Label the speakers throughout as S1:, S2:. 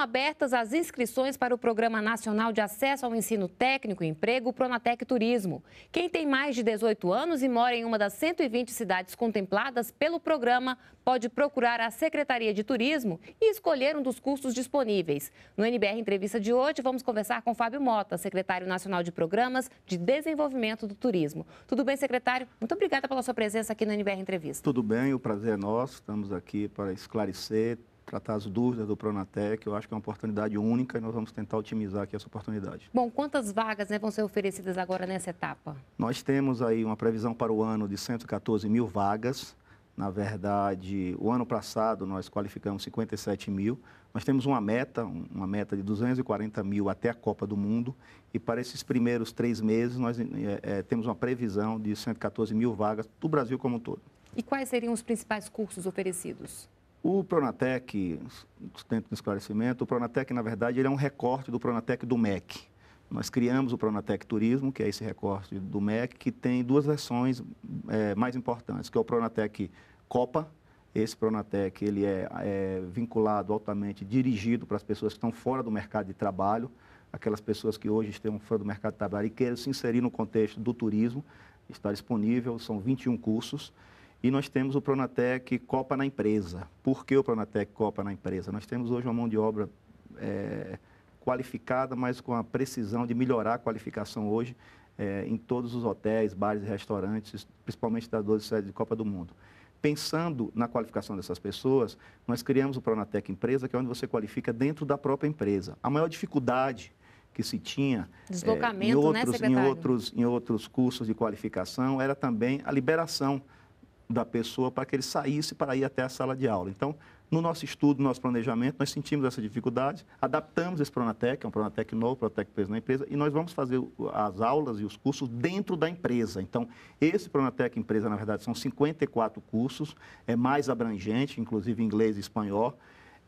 S1: abertas as inscrições para o Programa Nacional de Acesso ao Ensino Técnico e Emprego Pronatec Turismo. Quem tem mais de 18 anos e mora em uma das 120 cidades contempladas pelo programa pode procurar a Secretaria de Turismo e escolher um dos cursos disponíveis. No NBR Entrevista de hoje, vamos conversar com Fábio Mota, secretário nacional de Programas de Desenvolvimento do Turismo. Tudo bem, secretário? Muito obrigada pela sua presença aqui no NBR Entrevista.
S2: Tudo bem, o prazer é nosso. Estamos aqui para esclarecer, tratar as dúvidas do Pronatec. Eu acho que é uma oportunidade única e nós vamos tentar otimizar aqui essa oportunidade.
S1: Bom, quantas vagas né, vão ser oferecidas agora nessa
S2: etapa? Nós temos aí uma previsão para o ano de 114 mil vagas. Na verdade, o ano passado nós qualificamos 57 mil. Nós temos uma meta, uma meta de 240 mil até a Copa do Mundo. E para esses primeiros três meses, nós é, é, temos uma previsão de 114 mil vagas do Brasil como um todo.
S1: E quais seriam os principais cursos oferecidos?
S2: O Pronatec, sustento do esclarecimento, o Pronatec, na verdade, ele é um recorte do Pronatec do MEC. Nós criamos o Pronatec Turismo, que é esse recorte do MEC, que tem duas versões é, mais importantes, que é o Pronatec Copa. Esse Pronatec ele é, é vinculado altamente, dirigido para as pessoas que estão fora do mercado de trabalho, aquelas pessoas que hoje estão fora do mercado de trabalho e queiram se inserir no contexto do turismo. Está disponível, são 21 cursos. E nós temos o Pronatec Copa na Empresa. Por que o Pronatec Copa na Empresa? Nós temos hoje uma mão de obra é, qualificada, mas com a precisão de melhorar a qualificação hoje é, em todos os hotéis, bares e restaurantes, principalmente das 12 sedes de Copa do Mundo. Pensando na qualificação dessas pessoas, nós criamos o Pronatec Empresa, que é onde você qualifica dentro da própria empresa. A maior dificuldade que se tinha é, em, né, outros, né, em, outros, em outros cursos de qualificação era também a liberação da pessoa para que ele saísse para ir até a sala de aula. Então, no nosso estudo, no nosso planejamento, nós sentimos essa dificuldade, adaptamos esse Pronatec, é um Pronatec novo, Pronatec preso na empresa, e nós vamos fazer as aulas e os cursos dentro da empresa. Então, esse Pronatec empresa, na verdade, são 54 cursos, é mais abrangente, inclusive inglês e espanhol,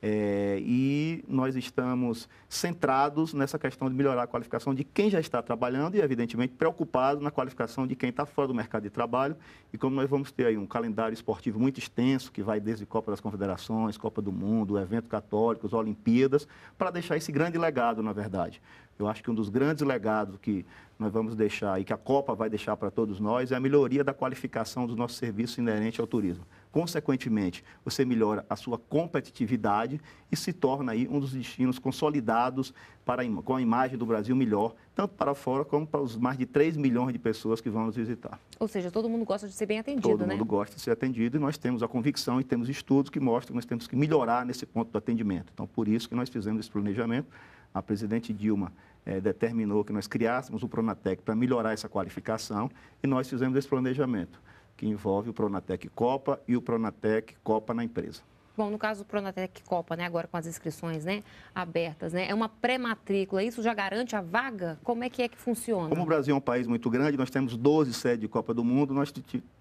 S2: é, e nós estamos centrados nessa questão de melhorar a qualificação de quem já está trabalhando e, evidentemente, preocupado na qualificação de quem está fora do mercado de trabalho. E como nós vamos ter aí um calendário esportivo muito extenso, que vai desde Copa das Confederações, Copa do Mundo, evento católico, as Olimpíadas, para deixar esse grande legado, na verdade. Eu acho que um dos grandes legados que nós vamos deixar e que a Copa vai deixar para todos nós é a melhoria da qualificação dos nossos serviços inerentes ao turismo. Consequentemente, você melhora a sua competitividade e se torna aí um dos destinos consolidados para, com a imagem do Brasil melhor, tanto para fora como para os mais de 3 milhões de pessoas que vão nos visitar.
S1: Ou seja, todo mundo gosta de ser bem atendido, todo né? Todo mundo
S2: gosta de ser atendido e nós temos a convicção e temos estudos que mostram que nós temos que melhorar nesse ponto do atendimento. Então, por isso que nós fizemos esse planejamento. A presidente Dilma é, determinou que nós criássemos o Pronatec para melhorar essa qualificação e nós fizemos esse planejamento que envolve o Pronatec Copa e o Pronatec Copa na empresa.
S1: Bom, no caso do Pronatec Copa, né, agora com as inscrições né, abertas, né, é uma pré-matrícula, isso já garante a vaga? Como é que é que funciona?
S2: Como o Brasil é um país muito grande, nós temos 12 sedes de Copa do Mundo, nós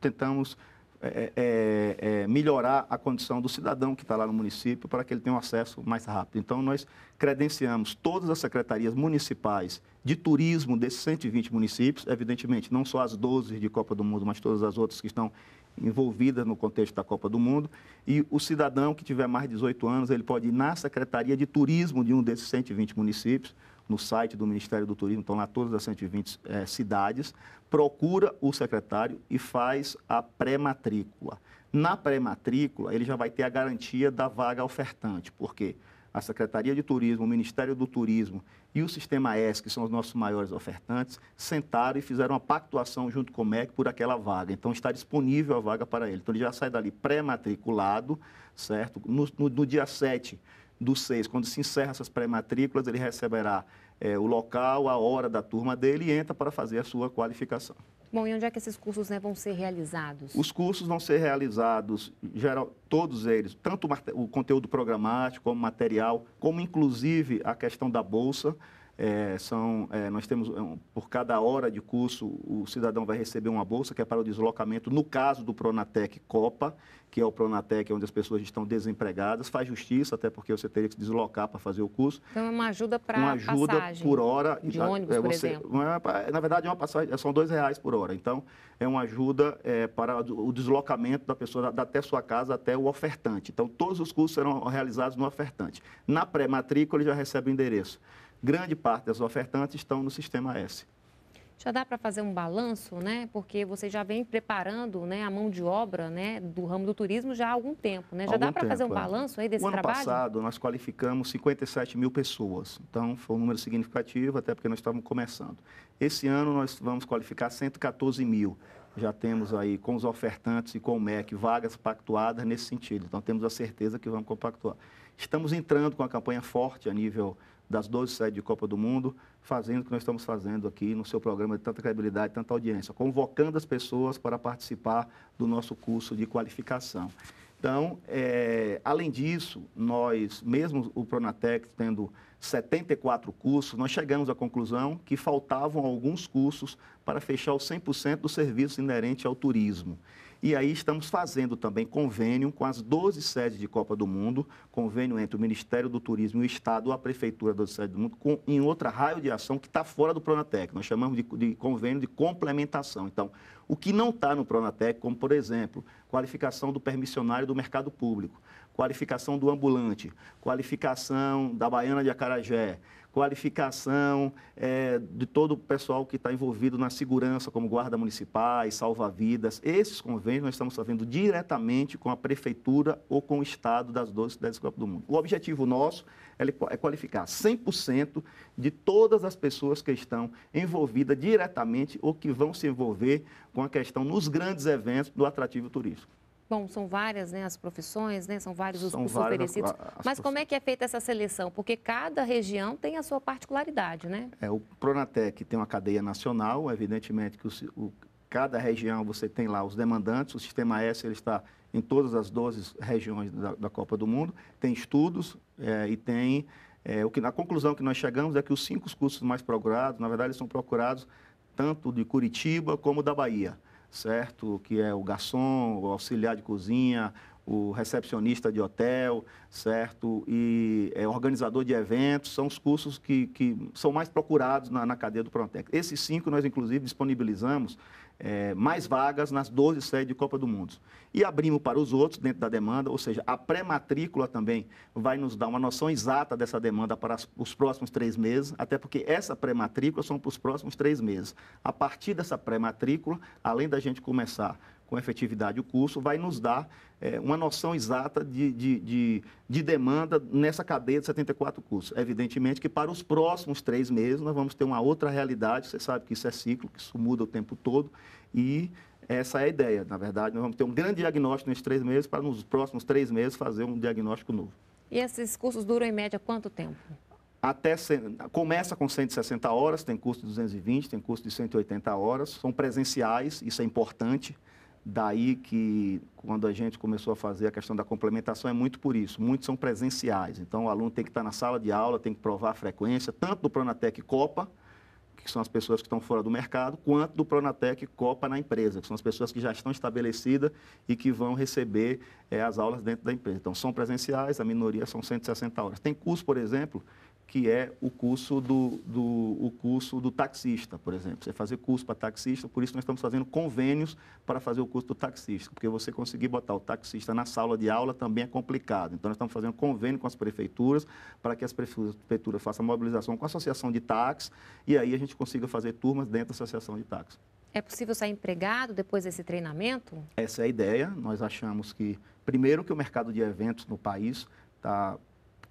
S2: tentamos é, é, é, melhorar a condição do cidadão que está lá no município para que ele tenha um acesso mais rápido. Então, nós credenciamos todas as secretarias municipais de turismo desses 120 municípios, evidentemente, não só as 12 de Copa do Mundo, mas todas as outras que estão envolvidas no contexto da Copa do Mundo. E o cidadão que tiver mais de 18 anos, ele pode ir na Secretaria de Turismo de um desses 120 municípios no site do Ministério do Turismo, estão lá todas as 120 é, cidades, procura o secretário e faz a pré-matrícula. Na pré-matrícula, ele já vai ter a garantia da vaga ofertante, porque a Secretaria de Turismo, o Ministério do Turismo e o Sistema S, que são os nossos maiores ofertantes, sentaram e fizeram uma pactuação junto com o MEC por aquela vaga. Então, está disponível a vaga para ele. Então, ele já sai dali pré-matriculado, certo? No, no, no dia 7 do seis, quando se encerra essas pré-matrículas, ele receberá é, o local, a hora da turma dele e entra para fazer a sua qualificação.
S1: Bom, e onde é que esses cursos né, vão ser realizados?
S2: Os cursos vão ser realizados, geral, todos eles, tanto o, o conteúdo programático como material, como inclusive a questão da bolsa. É, são, é, nós temos, é, por cada hora de curso, o cidadão vai receber uma bolsa que é para o deslocamento, no caso do Pronatec Copa, que é o Pronatec, onde as pessoas estão desempregadas, faz justiça, até porque você teria que se deslocar para fazer o curso.
S1: Então, é uma ajuda para Uma ajuda passagem, por hora. De já, ônibus, é, você, por exemplo.
S2: É, é, na verdade, é uma passagem, são dois reais por hora. Então, é uma ajuda é, para o deslocamento da pessoa da, até sua casa, até o ofertante. Então, todos os cursos serão realizados no ofertante. Na pré-matrícula, ele já recebe o endereço grande parte das ofertantes estão no sistema S.
S1: Já dá para fazer um balanço, né? Porque você já vem preparando né, a mão de obra né, do ramo do turismo já há algum tempo, né? Já algum dá para fazer um é. balanço aí desse trabalho? No trabalho? ano
S2: passado, nós qualificamos 57 mil pessoas. Então, foi um número significativo, até porque nós estávamos começando. Esse ano, nós vamos qualificar 114 mil. Já temos aí, com os ofertantes e com o MEC, vagas pactuadas nesse sentido. Então, temos a certeza que vamos compactuar. Estamos entrando com a campanha forte a nível das 12 sedes de Copa do Mundo, fazendo o que nós estamos fazendo aqui no seu programa de tanta credibilidade, tanta audiência, convocando as pessoas para participar do nosso curso de qualificação. Então, é, além disso, nós, mesmo o Pronatec tendo 74 cursos, nós chegamos à conclusão que faltavam alguns cursos para fechar o 100% do serviço inerente ao turismo. E aí estamos fazendo também convênio com as 12 sedes de Copa do Mundo, convênio entre o Ministério do Turismo e o Estado, a Prefeitura das 12 sedes do mundo, com, em outra raio de ação que está fora do Pronatec. Nós chamamos de, de convênio de complementação. Então, o que não está no Pronatec, como, por exemplo, qualificação do permissionário do mercado público qualificação do ambulante, qualificação da baiana de acarajé, qualificação é, de todo o pessoal que está envolvido na segurança, como guarda municipais, salva-vidas. Esses convênios nós estamos fazendo diretamente com a prefeitura ou com o estado das 12 cidades do do mundo. O objetivo nosso é, é qualificar 100% de todas as pessoas que estão envolvidas diretamente ou que vão se envolver com a questão nos grandes eventos do atrativo turístico.
S1: Bom, são várias né, as profissões, né, são vários os são cursos oferecidos. As, as Mas como é que é feita essa seleção? Porque cada região tem a sua particularidade, né?
S2: É, o Pronatec tem uma cadeia nacional, evidentemente que o, o, cada região você tem lá os demandantes, o Sistema S ele está em todas as 12 regiões da, da Copa do Mundo, tem estudos é, e tem... É, o que, a conclusão que nós chegamos é que os cinco cursos mais procurados, na verdade, são procurados tanto de Curitiba como da Bahia certo? Que é o garçom, o auxiliar de cozinha, o recepcionista de hotel, certo? E é, organizador de eventos, são os cursos que, que são mais procurados na, na cadeia do Prontec. Esses cinco nós, inclusive, disponibilizamos é, mais vagas nas 12 sedes de Copa do Mundo. E abrimos para os outros dentro da demanda, ou seja, a pré-matrícula também vai nos dar uma noção exata dessa demanda para as, os próximos três meses, até porque essa pré-matrícula são para os próximos três meses. A partir dessa pré-matrícula, além da gente começar com efetividade o curso, vai nos dar é, uma noção exata de, de, de, de, demanda nessa cadeia de 74 cursos. Evidentemente que para os próximos três meses nós vamos ter uma outra realidade, você sabe que isso é ciclo, que isso muda o tempo todo, e essa é a ideia. Na verdade, nós vamos ter um grande diagnóstico nesses três meses, para nos próximos três meses fazer um diagnóstico novo.
S1: E esses cursos duram em média quanto tempo?
S2: até começa com 160 horas, tem curso de 220, tem curso de 180 horas, são presenciais, isso é importante. Daí que, quando a gente começou a fazer a questão da complementação, é muito por isso. Muitos são presenciais. Então, o aluno tem que estar na sala de aula, tem que provar a frequência, tanto do Pronatec Copa, que são as pessoas que estão fora do mercado, quanto do Pronatec Copa na empresa, que são as pessoas que já estão estabelecidas e que vão receber é, as aulas dentro da empresa. Então, são presenciais, a minoria são 160 horas. Tem curso, por exemplo, que é o curso do, do, o curso do taxista, por exemplo. Você fazer curso para taxista, por isso nós estamos fazendo convênios para fazer o curso do taxista, porque você conseguir botar o taxista na sala de aula também é complicado. Então, nós estamos fazendo convênio com as prefeituras para que as prefeituras façam mobilização com a associação de táxis e aí a gente consiga fazer turmas dentro da associação de táxis.
S1: É possível sair empregado depois desse treinamento?
S2: Essa é a ideia. Nós achamos que, primeiro, que o mercado de eventos no país está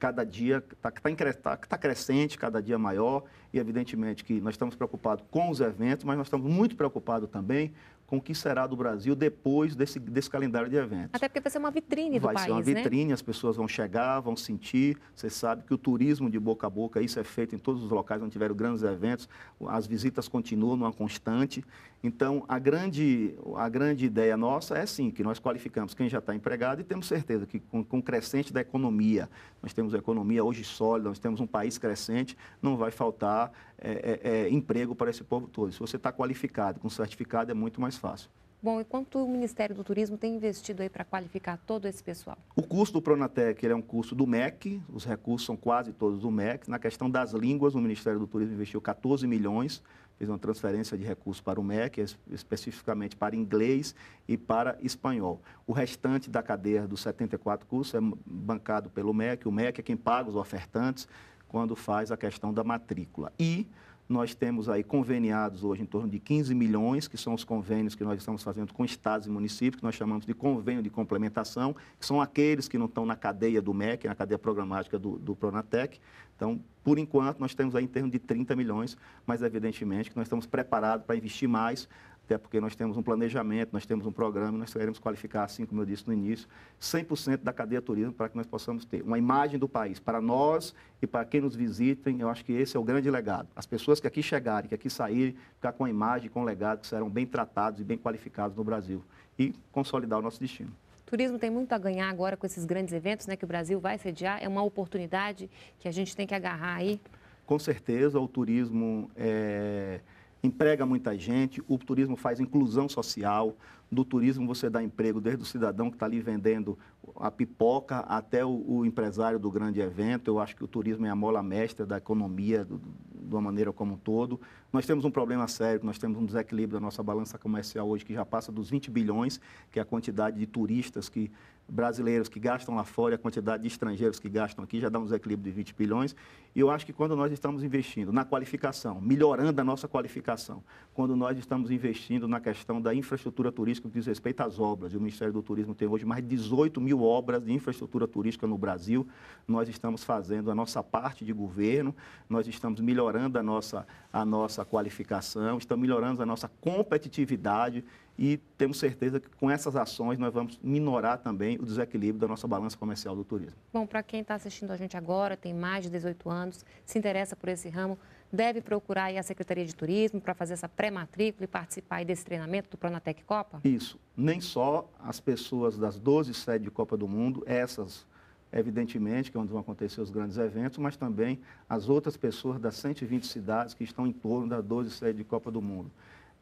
S2: cada dia está tá, tá, tá, tá crescente, cada dia maior. E, evidentemente, que nós estamos preocupados com os eventos, mas nós estamos muito preocupados também com o que será do Brasil depois desse, desse calendário de eventos. Até
S1: porque vai ser uma vitrine do vai país, Vai ser uma né? vitrine,
S2: né? as pessoas vão chegar, vão sentir. Você sabe que o turismo de boca a boca, isso é feito em todos os locais onde tiveram grandes eventos. As visitas continuam numa constante. Então, a grande, a grande ideia nossa é, sim, que nós qualificamos quem já está empregado e temos certeza que com, com o crescente da economia, nós temos a economia hoje sólida, nós temos um país crescente, não vai faltar é, é, é, emprego para esse povo todo. Se você está qualificado, com certificado, é muito mais fácil.
S1: Bom, e quanto o Ministério do Turismo tem investido aí para qualificar todo esse pessoal?
S2: O curso do Pronatec ele é um curso do MEC, os recursos são quase todos do MEC. Na questão das línguas, o Ministério do Turismo investiu 14 milhões, fez uma transferência de recursos para o MEC, especificamente para inglês e para espanhol. O restante da cadeia dos 74 cursos é bancado pelo MEC, o MEC é quem paga os ofertantes, quando faz a questão da matrícula. E nós temos aí conveniados hoje em torno de 15 milhões, que são os convênios que nós estamos fazendo com estados e municípios, que nós chamamos de convênio de complementação, que são aqueles que não estão na cadeia do MEC, na cadeia programática do, do Pronatec. Então, por enquanto, nós temos aí em torno de 30 milhões, mas evidentemente que nós estamos preparados para investir mais, até porque nós temos um planejamento, nós temos um programa, nós queremos qualificar, assim como eu disse no início, 100% da cadeia turismo para que nós possamos ter uma imagem do país para nós e para quem nos visitem. Eu acho que esse é o grande legado. As pessoas que aqui chegarem, que aqui saírem, ficar com a imagem, com o legado, que serão bem tratados e bem qualificados no Brasil e consolidar o nosso destino.
S1: O turismo tem muito a ganhar agora com esses grandes eventos né, que o Brasil vai sediar. É uma oportunidade que a gente tem que agarrar aí.
S2: Com certeza, o turismo é emprega muita gente, o turismo faz inclusão social, do turismo você dá emprego desde o cidadão que está ali vendendo a pipoca até o, o, empresário do grande evento. Eu acho que o turismo é a mola mestra da economia do, de uma maneira como um todo. Nós temos um problema sério, nós temos um desequilíbrio da nossa balança comercial hoje que já passa dos 20 bilhões, que é a quantidade de turistas que brasileiros que gastam lá fora e a quantidade de estrangeiros que gastam aqui já dá um desequilíbrio de 20 bilhões. E eu acho que quando nós estamos investindo na qualificação, melhorando a nossa qualificação, quando nós estamos investindo na questão da infraestrutura turística que diz respeito às obras, e o Ministério do Turismo tem hoje mais de 18 mil obras de infraestrutura turística no Brasil, nós estamos fazendo a nossa parte de governo, nós estamos melhorando a nossa, a nossa qualificação, estamos melhorando a nossa competitividade e temos certeza que com essas ações nós vamos minorar também o desequilíbrio da nossa balança comercial do turismo.
S1: Bom, para quem está assistindo a gente agora, tem mais de 18 anos, se interessa por esse ramo, deve procurar a Secretaria de Turismo para fazer essa pré-matrícula e participar desse treinamento do Pronatec Copa?
S2: Isso. Nem só as pessoas das 12 sedes de Copa do Mundo, essas evidentemente, que é onde vão acontecer os grandes eventos, mas também as outras pessoas das 120 cidades que estão em torno das 12 sedes de Copa do Mundo.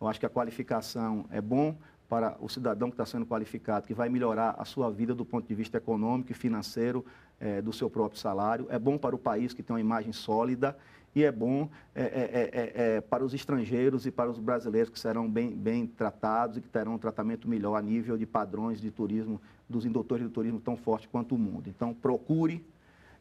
S2: Eu acho que a qualificação é bom para o cidadão que está sendo qualificado, que vai melhorar a sua vida do ponto de vista econômico e financeiro é, do seu próprio salário. É bom para o país que tem uma imagem sólida e é bom é, é, para os estrangeiros e para os brasileiros que serão bem, bem tratados e que terão um tratamento melhor a nível de padrões de turismo, dos indutores do turismo tão forte quanto o mundo. Então, procure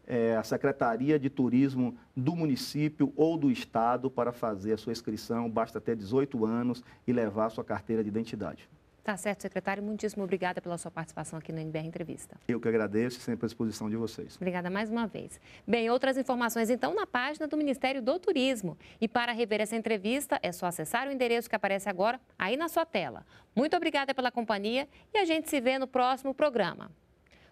S2: é, a Secretaria de Turismo do município ou do estado para fazer a sua inscrição. Basta ter 18 anos e levar a sua carteira de identidade.
S1: Tá certo, secretário. Muitíssimo obrigada pela sua participação aqui no NBR Entrevista.
S2: Eu que agradeço, sempre à disposição de vocês.
S1: Obrigada mais uma vez. Bem, outras informações então na página do Ministério do Turismo. E para rever essa entrevista, é só acessar o endereço que aparece agora aí na sua tela. Muito obrigada pela companhia e a gente se vê no próximo programa.